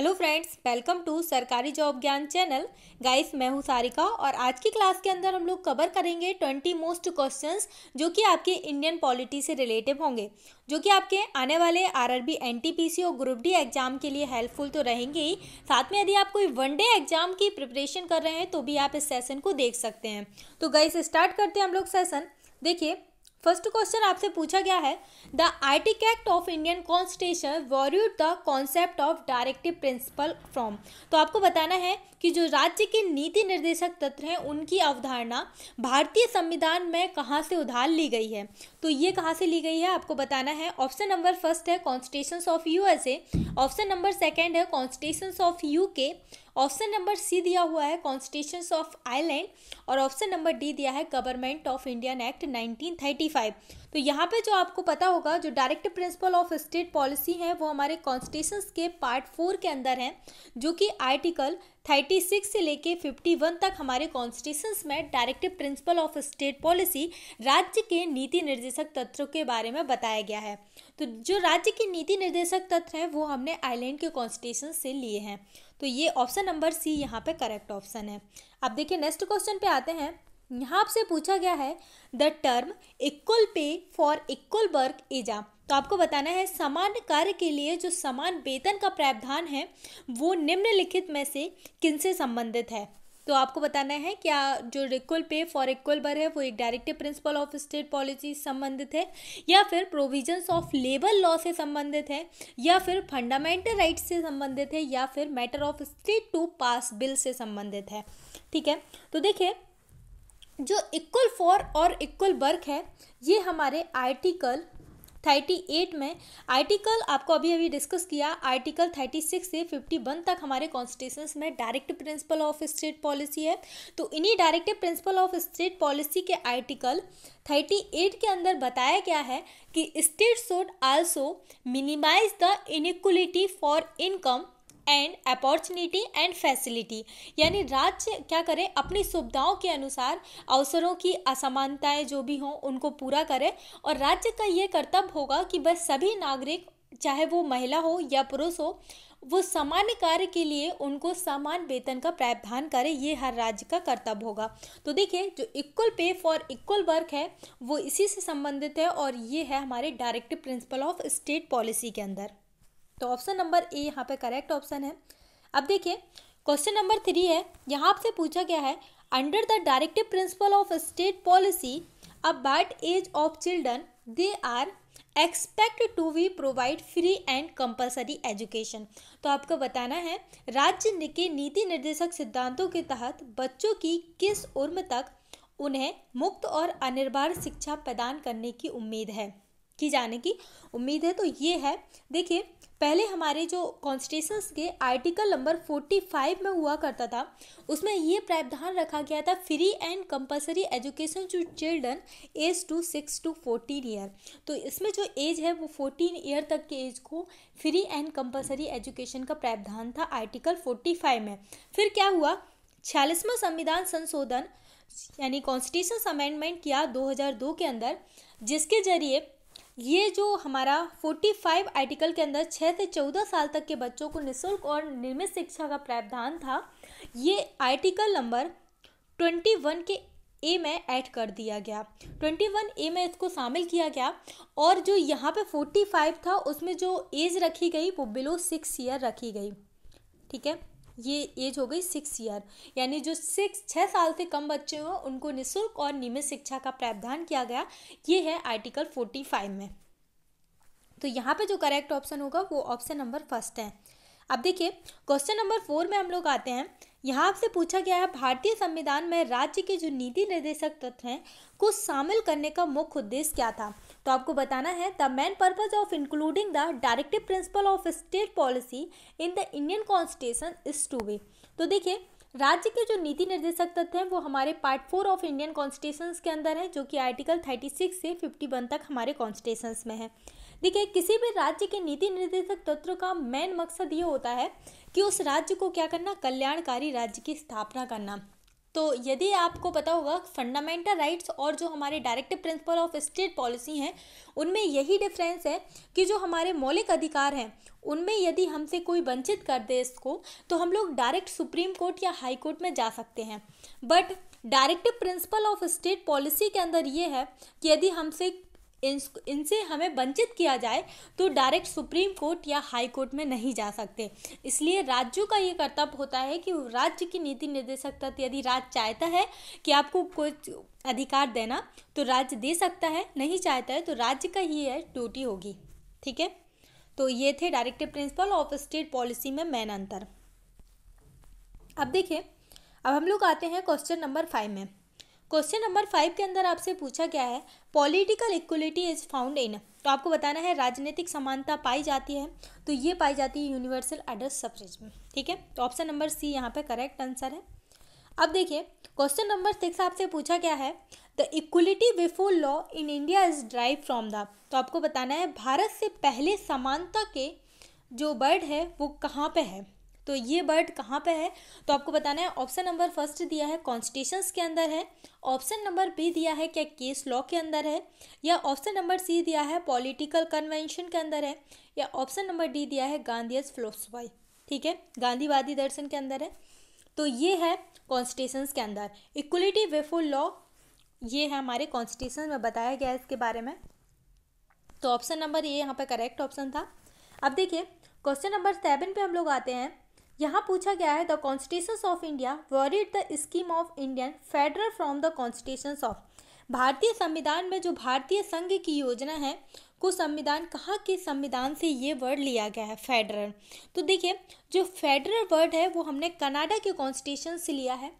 hello friends welcome to Sarkari job Gyan channel guys मैं हूं सारिका और आज की क्लास के अंदर हम लोग कवर करेंगे ट्वेंटी मोस्ट क्वेश्चंस जो कि आपके इंडियन पॉलिटी से रिलेटिव होंगे जो कि आपके आने वाले आरआरबी एनटीपीसी और ग्रुप डी एग्जाम के लिए हेल्पफुल तो रहेंगे ही साथ में यदि आप कोई वन डे एग्जाम की प्रिपरेशन कर रहे हैं तो भी आप इस सेसन को देख सकते हैं तो गाइस स्टार्ट करते हैं हम लोग सेसन देखिए फर्स्ट क्वेश्चन आपसे पूछा गया है the article of Indian constitution borrowed the concept of directive principle from तो आपको बताना है कि जो राज्य के नीति निर्देशक तत्व हैं उनकी अवधारणा भारतीय संविधान में कहाँ से उधार ली गई है तो ये कहाँ से ली गई है आपको बताना है ऑप्शन नंबर फर्स्ट है constitution of U option number second है constitution of U option number C दिया हुआ है कॉन्स्टिट्यूशन ऑफ आयरलैंड और ऑप्शन नंबर डी दिया है government of Indian act nineteen thirty five तो यहाँ पे जो आपको पता होगा जो direct principle of state policy है वो हमारे कॉन्स्टिट्यूशन के पार्ट फोर के अंदर है जो कि आर्टिकल थर्टी सिक्स से लेके फिफ्टी वन तक हमारे कॉन्स्टिट्यूशन में directive principle of state policy राज्य के नीति निर्देशक तत्वों के बारे में बताया गया है तो जो राज्य के नीति निर्देशक तत्व हैं वो हमने आइलैंड के कॉन्स्टिट्यूशन से लिए हैं तो ये ऑप्शन नंबर सी यहाँ पे करेक्ट ऑप्शन है अब देखिए नेक्स्ट क्वेश्चन पे आते हैं यहाँ आपसे पूछा गया है the term equal pay for equal work is a तो आपको बताना है समान कार्य के लिए जो समान वेतन का प्रावधान है वो निम्नलिखित में से किन से संबंधित है तो आपको बताना है क्या जो इक्वल पे फॉर इक्वल बर है वो एक directive principle of state policy संबंधित है या फिर प्रोविजंस ऑफ लेबर लॉ से संबंधित है या फिर फंडामेंटल राइट से संबंधित है या फिर matter of state to pass bill से संबंधित है ठीक है तो देखिए जो इक्वल फॉर और इक्वल वर्क है ये हमारे आर्टिकल थर्टी एट में आर्टिकल आपको अभी अभी डिस्कस किया आर्टिकल थर्टी सिक्स से फिफ्टी वन तक हमारे कॉन्स्टिट्यूशन में directive principle of state policy है तो इन्हीं directive principle of state policy के आर्टिकल थर्टी एट के अंदर बताया गया है कि state should also minimise the inequality for income and opportunity and facility यानी राज्य क्या करें अपनी सुविधाओं के अनुसार अवसरों की असमानताएं जो भी हों उनको पूरा करें और राज्य का ये कर्तव्य होगा कि बस सभी नागरिक चाहे वो महिला हो या पुरुष हो वो सामान्य कार्य के लिए उनको समान वेतन का प्रावधान करें ये हर राज्य का कर्तव्य होगा तो देखिए जो equal pay for equal work है वो इसी से संबंधित है और ये है हमारे directive principle of state policy के अंदर तो ऑप्शन नंबर ए यहाँ पे करेक्ट ऑप्शन है अब देखिए क्वेश्चन नंबर थ्री है यहाँ आपसे पूछा गया है under the directive principle of state policy about age of children they are expect to we provide free and compulsory education तो आपको बताना है राज्य के नीति निर्देशक सिद्धांतों के तहत बच्चों की किस उम्र तक उन्हें मुक्त और अनिर्बाध शिक्षा प्रदान करने की उम्मीद है की जाने की उम्मीद है तो ये है देखिए पहले हमारे जो कॉन्स्टिट्यूशन के आर्टिकल नंबर 45 में हुआ करता था उसमें ये प्रावधान रखा गया था free and compulsory education to children age to six to fourteen year तो इसमें जो एज है वो फोर्टीन ईयर तक के एज को फ्री एंड कंपलसरी एजुकेशन का प्रावधान था आर्टिकल 45 में फिर क्या हुआ छियालीसवा संविधान संशोधन यानी कॉन्स्टिट्यूशन अमेंडमेंट किया 2002 के अंदर जिसके जरिए ये जो हमारा 45 आर्टिकल के अंदर 6 से 14 साल तक के बच्चों को निःशुल्क और निर्मित शिक्षा का प्रावधान था ये आर्टिकल नंबर 21 के ए में ऐड कर दिया गया 21 ए में इसको शामिल किया गया और जो यहाँ पे 45 था उसमें जो एज रखी गई वो बिलो सिक्स ईयर रखी गई ठीक है ये एज हो गई सिक्स ईयर यानी जो सिक्स छः साल से कम बच्चे हों उनको निःशुल्क और नियमित शिक्षा का प्रावधान किया गया ये है आर्टिकल फोर्टी फाइव में तो यहाँ पे जो करेक्ट ऑप्शन होगा वो ऑप्शन नंबर फर्स्ट है अब देखिए क्वेश्चन नंबर फोर में हम लोग आते हैं यहाँ आपसे पूछा गया है भारतीय संविधान में राज्य के जो नीति निर्देशक तत्व हैं को शामिल करने का मुख्य उद्देश्य क्या था तो आपको बताना है the main purpose of including the directive principle of state policy in the Indian constitution is to way तो देखिए राज्य के जो नीति निर्देशक तत्व हैं वो हमारे part four of Indian constitution के अंदर है जो कि आर्टिकल थर्टी सिक्स से फिफ्टी वन तक हमारे कॉन्स्टिट्यूशन में है देखिए किसी भी राज्य के नीति निर्देशक तत्व का मेन मकसद ये होता है कि उस राज्य को क्या करना कल्याणकारी राज्य की स्थापना करना तो यदि आपको पता होगा फंडामेंटल राइट्स और जो हमारे directive principle of state policy हैं उनमें यही डिफरेंस है कि जो हमारे मौलिक अधिकार हैं उनमें यदि हमसे कोई वंचित कर दे इसको तो हम लोग डायरेक्ट सुप्रीम कोर्ट या हाई कोर्ट में जा सकते हैं but directive principle of state policy के अंदर ये है कि यदि हमसे इन इनसे हमें वंचित किया जाए तो डायरेक्ट सुप्रीम कोर्ट या हाई कोर्ट में नहीं जा सकते इसलिए राज्यों का ये कर्तव्य होता है कि राज्य की नीति निर्देशक तत्व यदि राज्य चाहता है कि आपको कुछ अधिकार देना तो राज्य दे सकता है नहीं चाहता है तो राज्य का ही है ड्यूटी होगी ठीक है तो ये थे directive principle of state policy में मेन अंतर अब देखिए अब हम लोग आते हैं क्वेश्चन नंबर फाइव में क्वेश्चन नंबर फाइव के अंदर आपसे पूछा गया है political equality is found in तो आपको बताना है राजनीतिक समानता पाई जाती है तो ये पाई जाती है यूनिवर्सल एड्रेस सफरेज में ठीक है तो ऑप्शन नंबर सी यहाँ पे करेक्ट आंसर है अब देखिए क्वेश्चन नंबर सिक्स आपसे पूछा गया है the equality before law in India is drive from the तो आपको बताना है भारत से पहले समानता के जो बर्ड है वो कहाँ पे है तो ये बर्ड कहाँ पे है तो आपको बताना है ऑप्शन नंबर फर्स्ट दिया है कॉन्स्टिट्यूशंस के अंदर है ऑप्शन नंबर बी दिया है क्या केस लॉ के अंदर है या ऑप्शन नंबर सी दिया है पॉलिटिकल कन्वेंशन के अंदर है या ऑप्शन नंबर डी दिया है गांधीज फिलोसफाई ठीक है गांधीवादी दर्शन के अंदर है तो ये है कॉन्स्टिट्यूशंस के अंदर इक्वलिटी वेफो लॉ ये है हमारे कॉन्स्टिट्यूशन में बताया गया है इसके बारे में तो ऑप्शन नंबर ये यहाँ पर करेक्ट ऑप्शन था अब देखिए क्वेश्चन नंबर सेवन पे हम लोग आते हैं यहाँ पूछा गया है the constitution of India worried the scheme of Indian federal from the constitution of भारतीय संविधान में जो भारतीय संघ की योजना है को संविधान कहाँ के संविधान से ये वर्ड लिया गया है फेडरल तो देखिए जो फेडरल वर्ड है वो हमने कनाडा के कॉन्स्टिट्यूशन से लिया है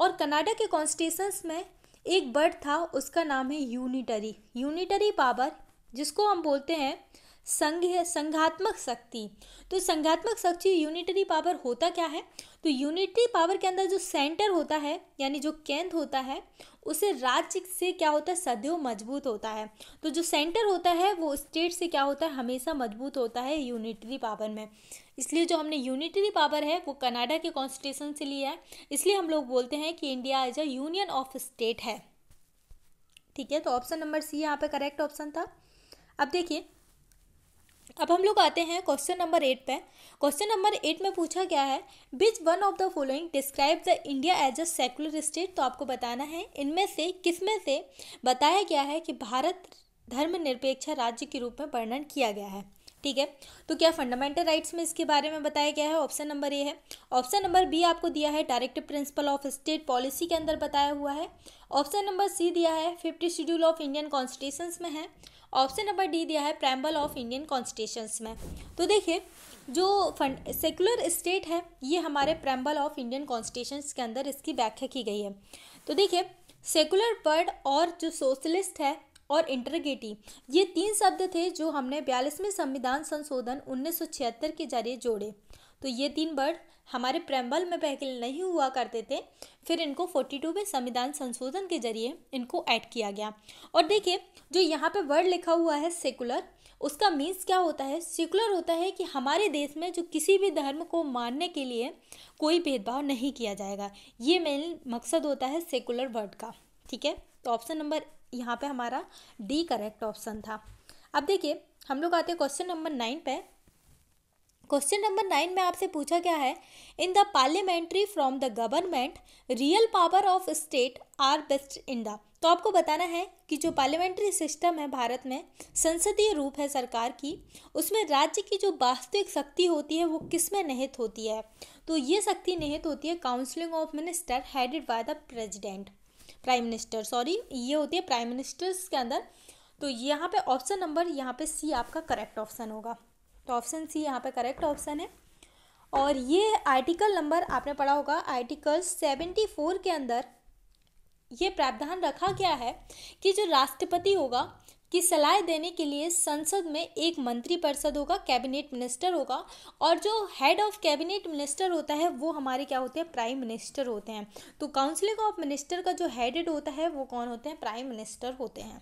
और कनाडा के कॉन्स्टिट्यूशन में एक वर्ड था उसका नाम है यूनिटरी यूनिटरी पावर जिसको हम बोलते हैं संघ संघात्मक शक्ति तो संघात्मक शक्ति यूनिटरी पावर होता क्या है तो यूनिटरी पावर के अंदर जो सेंटर होता है यानी जो केंद्र होता है उसे राज्य से क्या होता है सदैव मजबूत होता है तो जो सेंटर होता है वो स्टेट से क्या होता है हमेशा मजबूत होता है यूनिटरी पावर में इसलिए जो हमने यूनिटरी पावर है वो कनाडा के कॉन्स्टिट्यूशन से लिया है इसलिए हम लोग बोलते हैं कि India as a union of state है ठीक है तो ऑप्शन नंबर सी यहाँ पे करेक्ट ऑप्शन था अब देखिए अब हम लोग आते हैं क्वेश्चन नंबर एट पे क्वेश्चन नंबर एट में पूछा गया है which one of the following describe the India as a secular state तो आपको बताना है इनमें से किसमें से बताया गया है कि भारत धर्मनिरपेक्ष राज्य के रूप में वर्णन किया गया है ठीक है तो क्या फंडामेंटल राइट्स में इसके बारे में बताया गया है ऑप्शन नंबर ए है ऑप्शन नंबर बी आपको दिया है directive principle of state policy के अंदर बताया हुआ है ऑप्शन नंबर सी दिया है fifty schedule of Indian constitutions में है ऑप्शन नंबर डी दिया है प्रैम्बल ऑफ इंडियन कॉन्स्टिट्यूशंस में तो देखिए जो फंड सेकुलर स्टेट है ये हमारे प्रैम्बल ऑफ इंडियन कॉन्स्टिट्यूशंस के अंदर इसकी व्याख्या की गई है तो देखिए सेकुलर वर्ड और जो सोशलिस्ट है और इंटरगेटी ये तीन शब्द थे जो हमने बयालीसवें संविधान संशोधन छिहत्तर के जरिए जोड़े तो ये तीन वर्ड हमारे प्रेम्बल में पहले नहीं हुआ करते थे फिर इनको टू में संविधान संशोधन के जरिए इनको ऐड किया गया और देखिए जो यहाँ पे वर्ड लिखा हुआ है सेकुलर उसका मीन्स क्या होता है सेकुलर होता है कि हमारे देश में जो किसी भी धर्म को मानने के लिए कोई भेदभाव नहीं किया जाएगा ये मेन मकसद होता है सेकुलर वर्ड का ठीक है तो ऑप्शन नंबर यहाँ पे हमारा डी करेक्ट ऑप्शन था अब देखिए हम लोग आते हैं क्वेश्चन नंबर नाइन पे क्वेश्चन नंबर नाइन में आपसे पूछा गया है in the parliamentary from the government real power of state are best in the तो आपको बताना है कि जो पार्लियामेंट्री सिस्टम है भारत में संसदीय रूप है सरकार की उसमें राज्य की जो वास्तविक शक्ति होती है वो किस में निहित होती है तो ये शक्ति निहित होती है counselling of minister headed by the president prime minister sorry ये होती है प्राइम मिनिस्टर्स के अंदर तो यहाँ पे ऑप्शन नंबर यहाँ पे सी आपका करेक्ट ऑप्शन होगा तो ऑप्शन सी यहाँ पे करेक्ट ऑप्शन है और ये आर्टिकल नंबर आपने पढ़ा होगा आर्टिकल सेवेंटी फोर के अंदर ये प्रावधान रखा गया है कि जो राष्ट्रपति होगा की सलाह देने के लिए संसद में एक मंत्री परिषद होगा कैबिनेट मिनिस्टर होगा और जो हेड ऑफ कैबिनेट मिनिस्टर होता है वो हमारे क्या होते हैं प्राइम मिनिस्टर होते हैं तो काउंसिलिंग ऑफ मिनिस्टर का जो हेडेड होता है वो कौन होते हैं प्राइम मिनिस्टर होते हैं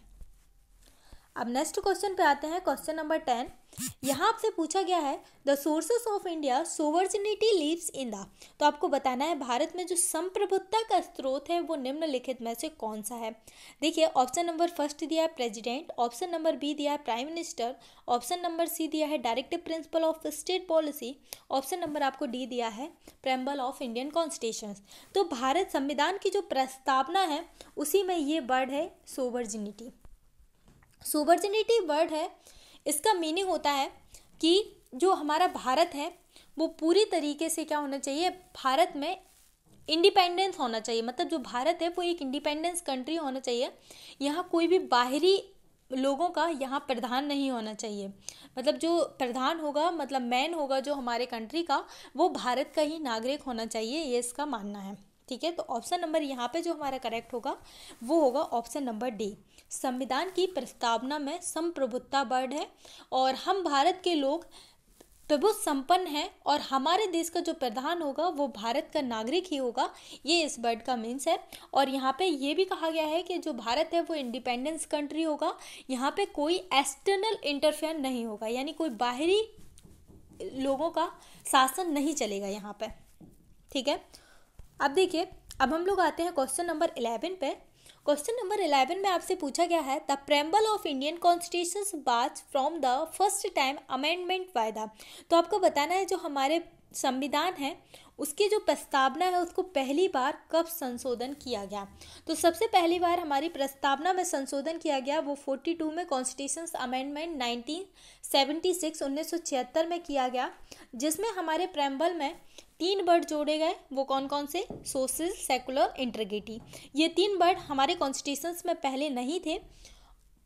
अब नेक्स्ट क्वेश्चन पे आते हैं क्वेश्चन नंबर टेन यहाँ आपसे पूछा गया है the sources of India sovereignty lives in the तो आपको बताना है भारत में जो संप्रभुता का स्रोत है वो निम्नलिखित में से कौन सा है देखिए ऑप्शन नंबर फर्स्ट दिया है प्रेजिडेंट ऑप्शन नंबर बी दिया है prime minister option number C दिया है directive principle of state policy option number आपको डी दिया है प्रेम्बल ऑफ इंडियन कॉन्स्टिट्यूशन तो भारत संविधान की जो प्रस्तावना है उसी में ये वर्ड है सोवर्जिनिटी सुवर्जिनिटी वर्ड है इसका मीनिंग होता है कि जो हमारा भारत है वो पूरी तरीके से क्या होना चाहिए भारत में इंडिपेंडेंस होना चाहिए मतलब जो भारत है वो एक इंडिपेंडेंस कंट्री होना चाहिए यहाँ कोई भी बाहरी लोगों का यहाँ प्रधान नहीं होना चाहिए मतलब जो प्रधान होगा मतलब मैन होगा जो हमारे कंट्री का वो भारत का ही नागरिक होना चाहिए ये इसका मानना है ठीक है तो ऑप्शन नंबर यहाँ पे जो हमारा करेक्ट होगा वो होगा ऑप्शन नंबर डी संविधान की प्रस्तावना में संप्रभुता वर्ड है और हम भारत के लोग प्रभु संपन्न है और हमारे देश का जो प्रधान होगा वो भारत का नागरिक ही होगा ये इस वर्ड का मीन्स है और यहाँ पे ये भी कहा गया है कि जो भारत है वो इंडिपेंडेंस कंट्री होगा यहाँ पे कोई एक्सटर्नल इंटरफेयर नहीं होगा यानी कोई बाहरी लोगों का शासन नहीं चलेगा यहाँ पे ठीक है अब देखिए अब हम लोग आते हैं क्वेश्चन नंबर इलेवन पे क्वेश्चन नंबर इलेवन में आपसे पूछा गया है the preamble of Indian constitution was from the first time amendment वायदा तो आपको बताना है जो हमारे संविधान है उसकी जो प्रस्तावना है उसको पहली बार कब संशोधन किया गया तो सबसे पहली बार हमारी प्रस्तावना में संशोधन किया गया वो 42 में कॉन्स्टिट्यूशन अमेंडमेंट 1976 1976 में किया गया जिसमें हमारे प्रेम्बल में तीन वर्ड जोड़े गए वो कौन कौन से सोशल सेकुलर इंटरगेटी ये तीन वर्ड हमारे कॉन्स्टिट्यूशंस में पहले नहीं थे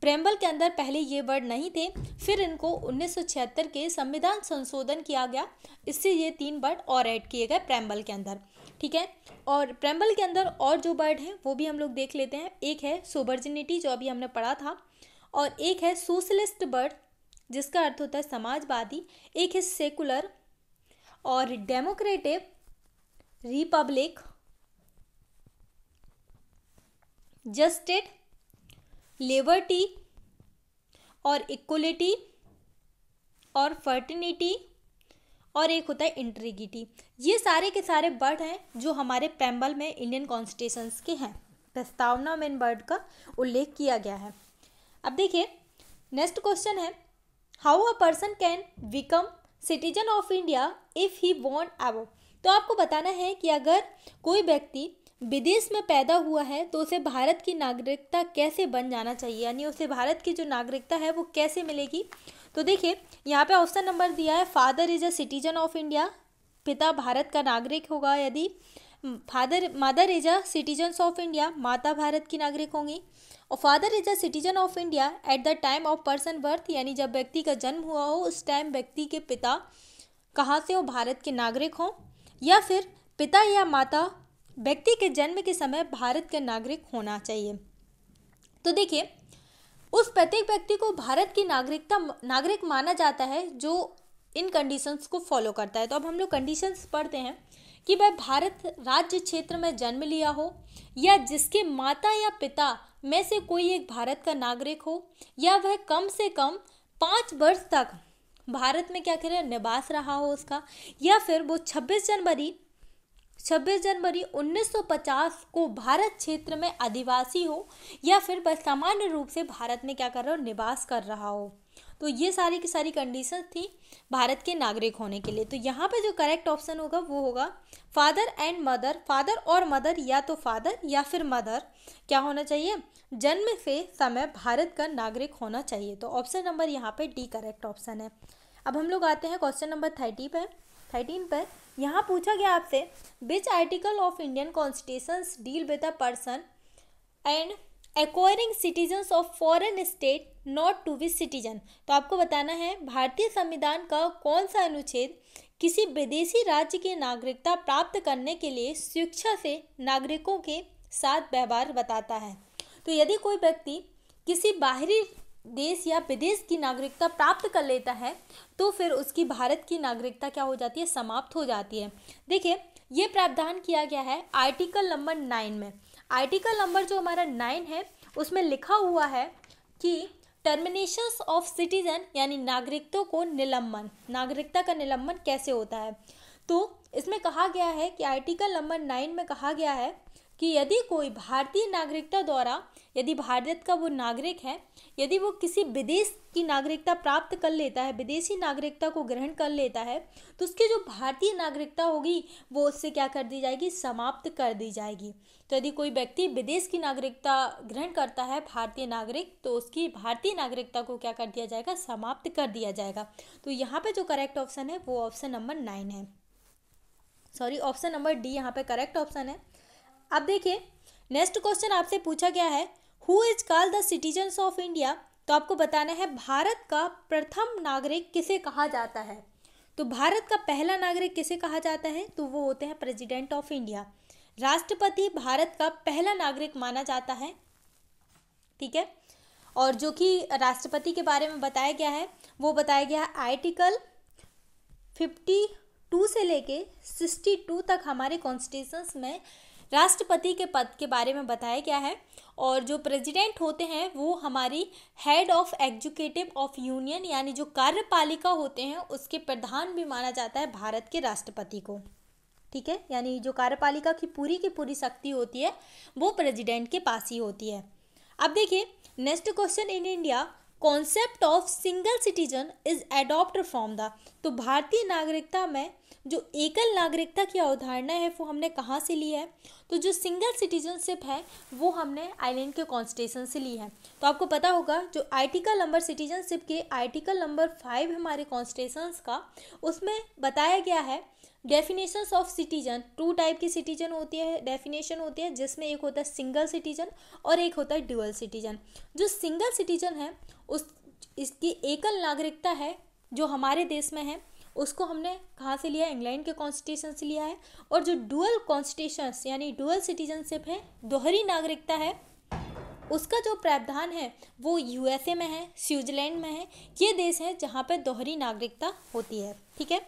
प्रेम्बल के अंदर पहले ये वर्ड नहीं थे फिर इनको 1976 के संविधान संशोधन किया गया इससे ये तीन वर्ड और ऐड किए गए प्रेम्बल के अंदर ठीक है और प्रेम्बल के अंदर और जो वर्ड हैं वो भी हम लोग देख लेते हैं एक है सोबर्जिनिटी जो अभी हमने पढ़ा था और एक है सोशलिस्ट वर्ड जिसका अर्थ होता है समाजवादी एक है सेकुलर और डेमोक्रेटिक रिपब्लिक जस्टिड लिबर्टी और इक्वलिटी और फर्टिनिटी और एक होता है इंट्रीगिटी ये सारे के सारे वर्ड हैं जो हमारे पैम्बल में इंडियन कॉन्स्टिट्यूशन के हैं प्रस्तावना में इन वर्ड का उल्लेख किया गया है अब देखिए नेक्स्ट क्वेश्चन है how a person can become citizen of India if he want एवो तो आपको बताना है कि अगर कोई व्यक्ति विदेश में पैदा हुआ है तो उसे भारत की नागरिकता कैसे बन जाना चाहिए यानी उसे भारत की जो नागरिकता है वो कैसे मिलेगी तो देखिए यहाँ पे ऑप्शन नंबर दिया है father is a citizen of India पिता भारत का नागरिक होगा यदि father mother is a citizens of India माता भारत की नागरिक होंगी और father is a citizen of India at the time of person birth यानी जब व्यक्ति का जन्म हुआ हो उस टाइम व्यक्ति के पिता कहाँ से हो भारत के नागरिक हों या फिर पिता या माता व्यक्ति के जन्म के समय भारत का नागरिक होना चाहिए तो देखिए उस प्रत्येक व्यक्ति को भारत की नागरिकता नागरिक माना जाता है जो इन कंडीशंस को फॉलो करता है तो अब हम लोग कंडीशंस पढ़ते हैं कि वह भारत राज्य क्षेत्र में जन्म लिया हो या जिसके माता या पिता में से कोई एक भारत का नागरिक हो या वह कम से कम पाँच वर्ष तक भारत में क्या कह रहे हैं निवास रहा हो उसका या फिर वो 26 जनवरी छब्बीस जनवरी 1950 को भारत क्षेत्र में आदिवासी हो या फिर सामान्य रूप से भारत में क्या कर रहा हो निवास कर रहा हो तो ये सारी की सारी कंडीशन थी भारत के नागरिक होने के लिए तो यहाँ पे जो करेक्ट ऑप्शन होगा वो होगा फादर एंड मदर फादर और मदर या तो फादर या फिर मदर क्या होना चाहिए जन्म से समय भारत का नागरिक होना चाहिए तो ऑप्शन नंबर यहाँ पे डी करेक्ट ऑप्शन है अब हम लोग आते हैं क्वेश्चन नंबर थर्टी पर थर्टीन पर यहाँ पूछा गया आपसे which article of Indian constitutions deal with a person and acquiring citizens of foreign state not to be citizen तो आपको बताना है भारतीय संविधान का कौन सा अनुच्छेद किसी विदेशी राज्य की नागरिकता प्राप्त करने के लिए शिक्षा से नागरिकों के साथ व्यवहार बताता है तो यदि कोई व्यक्ति किसी बाहरी देश या विदेश की नागरिकता प्राप्त कर लेता है तो फिर उसकी भारत की नागरिकता क्या हो जाती है समाप्त हो जाती है देखिए ये प्रावधान किया गया है आर्टिकल नंबर नाइन में आर्टिकल नंबर जो हमारा नाइन है उसमें लिखा हुआ है कि टर्मिनेशन ऑफ सिटीजन यानी नागरिकों को निलंबन नागरिकता का निलंबन कैसे होता है तो इसमें कहा गया है कि आर्टिकल नंबर नाइन में कहा गया है कि यदि कोई भारतीय नागरिकता द्वारा यदि भारत का वो नागरिक है यदि वो किसी विदेश की नागरिकता प्राप्त कर लेता है विदेशी नागरिकता को ग्रहण कर लेता है तो उसकी जो भारतीय नागरिकता होगी वो उससे क्या कर दी जाएगी समाप्त कर दी जाएगी तो यदि कोई व्यक्ति विदेश की नागरिकता ग्रहण करता है भारतीय नागरिक तो उसकी भारतीय नागरिकता को क्या कर दिया जाएगा समाप्त कर दिया जाएगा तो यहाँ पर जो करेक्ट ऑप्शन है वो ऑप्शन नंबर नाइन है सॉरी ऑप्शन नंबर डी यहाँ पर करेक्ट ऑप्शन है अब देखिए नेक्स्ट क्वेश्चन आपसे पूछा गया है who is call the citizens of India तो आपको बताना है भारत का प्रथम नागरिक किसे कहा जाता है तो भारत का पहला नागरिक किसे कहा जाता है तो वो होते हैं प्रेसिडेंट ऑफ इंडिया राष्ट्रपति भारत का पहला नागरिक माना जाता है ठीक है और जो कि राष्ट्रपति के बारे में बताया गया है वो बताया गया है आर्टिकल फिफ्टी टू से लेके सिक्सटी टू तक हमारे कॉन्स्टिट्यूशंस में राष्ट्रपति के पद के बारे में बताया गया है और जो प्रेसिडेंट होते हैं वो हमारी head of executive of union यानी जो कार्यपालिका होते हैं उसके प्रधान भी माना जाता है भारत के राष्ट्रपति को ठीक है यानी जो कार्यपालिका की पूरी की पूरी शक्ति होती है वो प्रेसिडेंट के पास ही होती है अब देखिए next question in India concept of single citizen is adopt from the तो भारतीय नागरिकता में जो एकल नागरिकता की अवधारणा है वो हमने कहाँ से ली है तो जो सिंगल सिटीजनशिप है वो हमने आईलैंड के कॉन्स्टिट्यूशन से ली है तो आपको पता होगा जो आर्टिकल नंबर सिटीजनशिप के आर्टिकल नंबर फाइव हमारे कॉन्स्टिट्यूशंस का उसमें बताया गया है definitions of citizen two type की सिटीजन होती है डेफिनेशन होती है जिसमें एक होता है सिंगल सिटीजन और एक होता है ड्यूअल सिटीजन जो सिंगल सिटीजन है उस इसकी एकल नागरिकता है जो हमारे देश में है उसको हमने कहाँ से लिया है इंग्लैंड के कॉन्स्टिट्यूशन से लिया है और जो डुअल कॉन्स्टिट्यूशन यानी डुअल सिटीजनशिप है दोहरी नागरिकता है उसका जो प्रावधान है वो यूएसए में है स्विट्जरलैंड में है ये देश है जहाँ पर दोहरी नागरिकता होती है ठीक है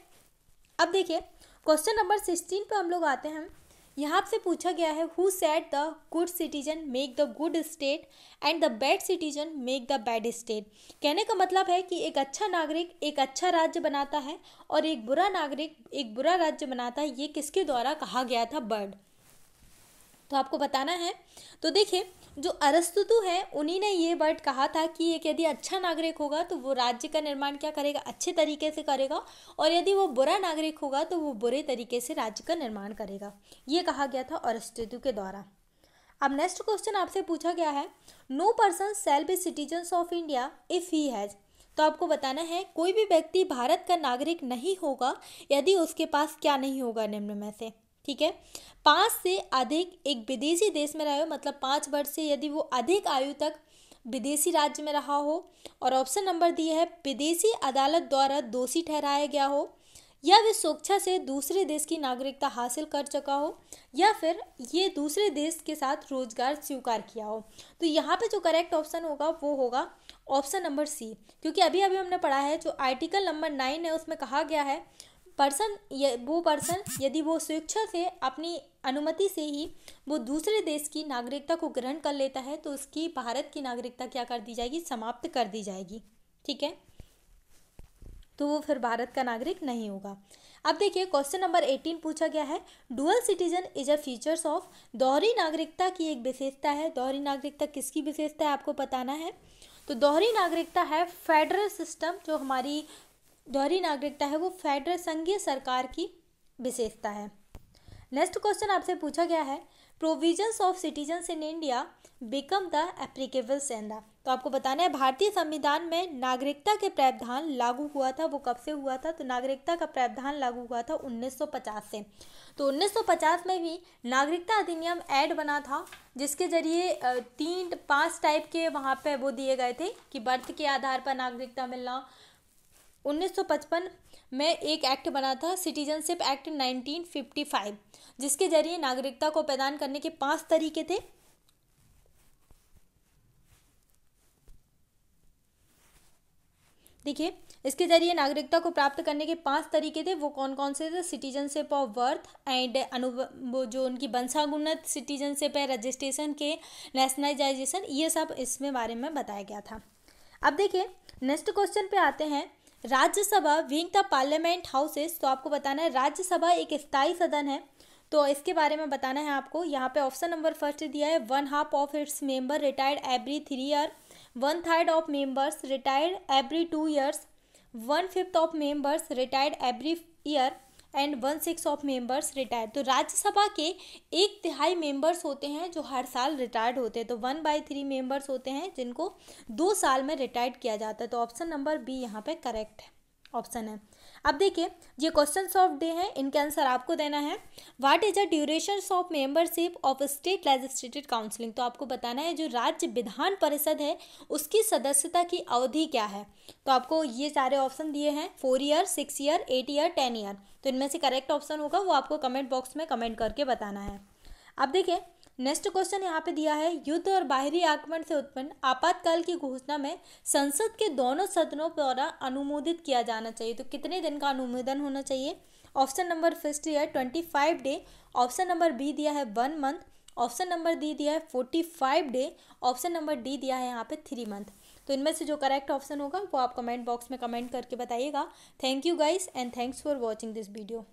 अब देखिए क्वेश्चन नंबर सिक्सटीन पर हम लोग आते हैं यहाँ आपसे पूछा गया है who set the good citizen make the good state and the bad citizen make the bad state कहने का मतलब है कि एक अच्छा नागरिक एक अच्छा राज्य बनाता है और एक बुरा नागरिक एक बुरा राज्य बनाता है ये किसके द्वारा कहा गया था बर्ड तो आपको बताना है तो देखिए जो अरस्तुतु है उन्हीं ने ये वर्ड कहा था कि एक यदि अच्छा नागरिक होगा तो वो राज्य का निर्माण क्या करेगा अच्छे तरीके से करेगा और यदि वो बुरा नागरिक होगा तो वो बुरे तरीके से राज्य का निर्माण करेगा ये कहा गया था अरस्तुतु के द्वारा अब नेक्स्ट क्वेश्चन आपसे पूछा गया है no person shall be citizen of India if he has तो आपको बताना है कोई भी व्यक्ति भारत का नागरिक नहीं होगा यदि उसके पास क्या नहीं होगा निम्न में से ठीक है पाँच से अधिक एक विदेशी देश में रहे हो मतलब पाँच वर्ष से यदि वो अधिक आयु तक विदेशी राज्य में रहा हो और ऑप्शन नंबर दी है विदेशी अदालत द्वारा दोषी ठहराया गया हो या वे स्वेच्छा से दूसरे देश की नागरिकता हासिल कर चुका हो या फिर ये दूसरे देश के साथ रोजगार स्वीकार किया हो तो यहाँ पे जो करेक्ट ऑप्शन होगा वो होगा ऑप्शन नंबर सी क्योंकि अभी अभी हमने पढ़ा है जो आर्टिकल नंबर नाइन है उसमें कहा गया है पर्सन वो पर्सन यदि वो स्वेच्छा से अपनी अनुमति से ही वो दूसरे देश की नागरिकता को ग्रहण कर लेता है तो उसकी भारत की नागरिकता क्या कर दी जाएगी समाप्त कर दी जाएगी ठीक है तो वो फिर भारत का नागरिक नहीं होगा अब देखिए क्वेश्चन नंबर एटीन पूछा गया है dual citizen is a features of दोहरी नागरिकता की एक विशेषता है दोहरी नागरिकता किसकी विशेषता है आपको बताना है तो दोहरी नागरिकता है फेडरल सिस्टम जो हमारी दोहरी नागरिकता है वो फेडरल संघीय सरकार की विशेषता है नेक्स्ट क्वेश्चन आपसे पूछा गया है provisions of citizens in India become the applicable सेंदा तो आपको बताना है भारतीय संविधान में नागरिकता के प्रावधान लागू हुआ था वो कब से हुआ था तो नागरिकता का प्रावधान लागू हुआ था 1950 से तो 1950 में भी नागरिकता अधिनियम ऐड बना था जिसके जरिए तीन पांच टाइप के वहाँ पे वो दिए गए थे कि बर्थ के आधार पर नागरिकता मिलना 1955 में एक एक्ट बना था सिटीजनशिप एक्ट 1955 जिसके जरिए नागरिकता को प्रदान करने के पांच तरीके थे देखिए इसके जरिए नागरिकता को प्राप्त करने के पांच तरीके थे वो कौन कौन से थे सिटीजनशिप ऑफ बर्थ एंड अनु जो उनकी वंशागुणत सिटीजनशिप है रजिस्ट्रेशन के नेशनलाइजेशन ये सब इसमें बारे में बताया गया था अब देखिए नेक्स्ट क्वेश्चन पे आते हैं Rajya Sabha wing the parliament houses तो आपको बताना है राज्यसभा एक स्थायी सदन है तो इसके बारे में बताना है आपको यहाँ पे ऑप्शन नंबर फर्स्ट दिया है one half of its member retired every three year one third of members retired every two years one fifth of members retired every year and one six of members retire तो राज्यसभा के एक तिहाई members होते हैं जो हर साल retired होते हैं तो वन बाई थ्री मेंबर्स होते हैं जिनको दो साल में रिटायर्ड किया जाता है तो ऑप्शन नंबर बी यहाँ पे करेक्ट है ऑप्शन है अब देखिए ये क्वेश्चन ऑफ डे हैं इनके आंसर आपको देना है what is the duration of membership of state legislative counselling तो आपको बताना है जो राज्य विधान परिषद है उसकी सदस्यता की अवधि क्या है तो आपको ये सारे ऑप्शन दिए हैं four year six year eight year ten year तो इनमें से करेक्ट ऑप्शन होगा वो आपको कमेंट बॉक्स में कमेंट करके बताना है अब देखिए नेक्स्ट क्वेश्चन यहाँ पे दिया है युद्ध और बाहरी आक्रमण से उत्पन्न आपातकाल की घोषणा में संसद के दोनों सदनों द्वारा अनुमोदित किया जाना चाहिए तो कितने दिन का अनुमोदन होना चाहिए ऑप्शन नंबर फर्स्ट दिया है twenty five day option number B दिया है one month option number D दिया है forty five day option number D दिया है यहाँ पे थ्री मंथ तो इनमें से जो करेक्ट ऑप्शन होगा वो आप कमेंट बॉक्स में कमेंट करके बताइएगा thank you guys and thanks for watching this video